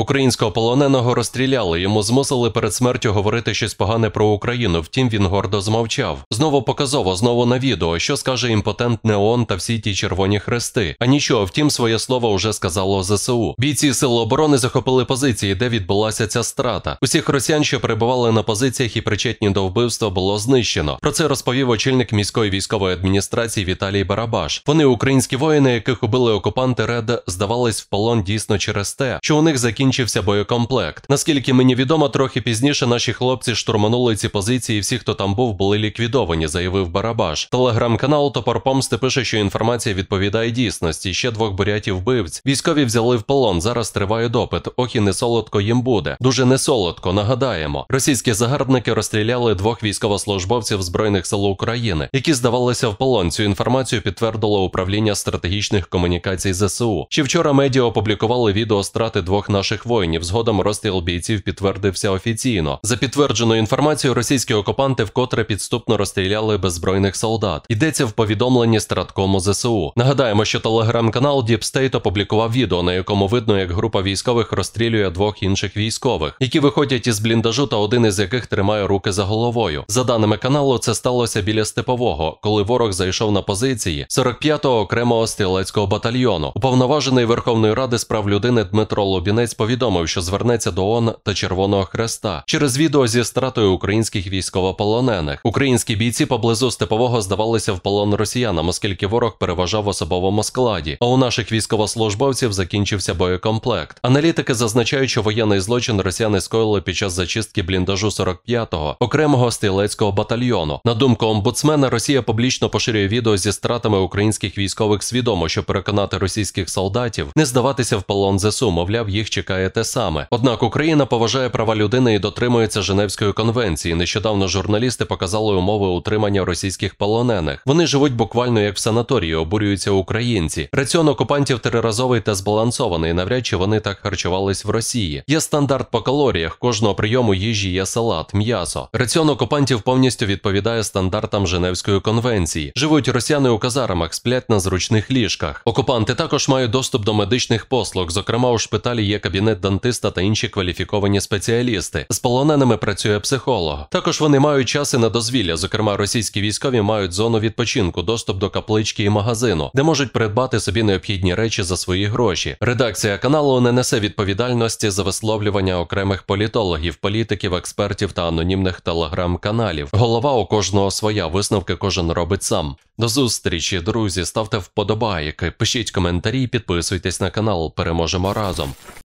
Українського полоненого розстріляли, йому змусили перед смертю говорити щось погане про Україну. Втім, він гордо змовчав. Знову показово, знову на відео, що скаже імпотент Неон та всі ті червоні хрести. А нічого, втім, своє слово вже сказало ЗСУ. Бійці Сил оборони захопили позиції, де відбулася ця страта. Усіх росіян, що перебували на позиціях і причетні до вбивства, було знищено. Про це розповів очільник міської військової адміністрації Віталій Барабаш. Вони українські воїни, яких убили окупанти, Ред, здавались в полон дійсно через те, що у них закінчили закінчився боєкомплект. Наскільки мені відомо, трохи пізніше наші хлопці штурманули ці позиції. і Всі, хто там був, були ліквідовані, заявив Барабаш. Телеграм-канал Топор Помсти пише, що інформація відповідає дійсності. Ще двох бурятів вбивць. Військові взяли в полон. Зараз триває допит. Ох і не солодко їм буде. Дуже не солодко. Нагадаємо, російські загарбники розстріляли двох військовослужбовців збройних сил України, які здавалися в полон. Цю інформацію підтвердило управління стратегічних комунікацій ЗСУ. Ще вчора медіа опублікували відео страти двох наших наших воїнів. Згодом розстріл бійців підтвердився офіційно. За підтвердженою інформацією, російські окупанти вкотре підступно розстріляли беззбройних солдат. Йдеться в повідомленні Страткому ЗСУ. Нагадаємо, що телеграм-канал Deep State опублікував відео, на якому видно, як група військових розстрілює двох інших військових, які виходять із бліндажу, та один із яких тримає руки за головою. За даними каналу, це сталося біля степового, коли ворог зайшов на позиції 45-го окремого стрілецького батальйону. Уповноважений Верховної Ради з прав людини Дмитро Лобінець повідомив, повідомив, що звернеться до ООН та Червоного Хреста через відео зі стратою українських військовополонених. Українські бійці поблизу степового здавалися в полон росіянам, оскільки ворог переважав в особовому складі. А у наших військовослужбовців закінчився боєкомплект. Аналітики зазначають, що воєнний злочин росіяни скоїли під час зачистки бліндажу 45-го окремого стрілецького батальйону. На думку омбудсмена, Росія публічно поширює відео зі стратами українських військових свідомо, щоб переконати російських солдатів не здаватися в полон ЗСУ, мовляв, їх чекає чекає те саме. Однак Україна поважає права людини і дотримується Женевської конвенції. Нещодавно журналісти показали умови утримання російських полонених. Вони живуть буквально як в санаторії, обурюються українці. Раціон окупантів триразовий та збалансований. Навряд чи вони так харчувались в Росії. Є стандарт по калоріях. Кожного прийому їжі є салат, м'ясо. Раціон окупантів повністю відповідає стандартам Женевської конвенції. Живуть росіяни у казармах, сплять на зручних ліжках. Окупанти також мають доступ до медичних послуг. Зокрема, у шпиталі є кабінет кабінет дантиста та інші кваліфіковані спеціалісти. З полоненими працює психолог. Також вони мають часи на дозвілля. Зокрема, російські військові мають зону відпочинку, доступ до каплички і магазину, де можуть придбати собі необхідні речі за свої гроші. Редакція каналу не несе відповідальності за висловлювання окремих політологів, політиків, експертів та анонімних телеграм-каналів. Голова у кожного своя висновки кожен робить сам. До зустрічі, друзі, ставте вподобайки, пишіть коментарі, підписуйтесь на канал. Переможемо разом.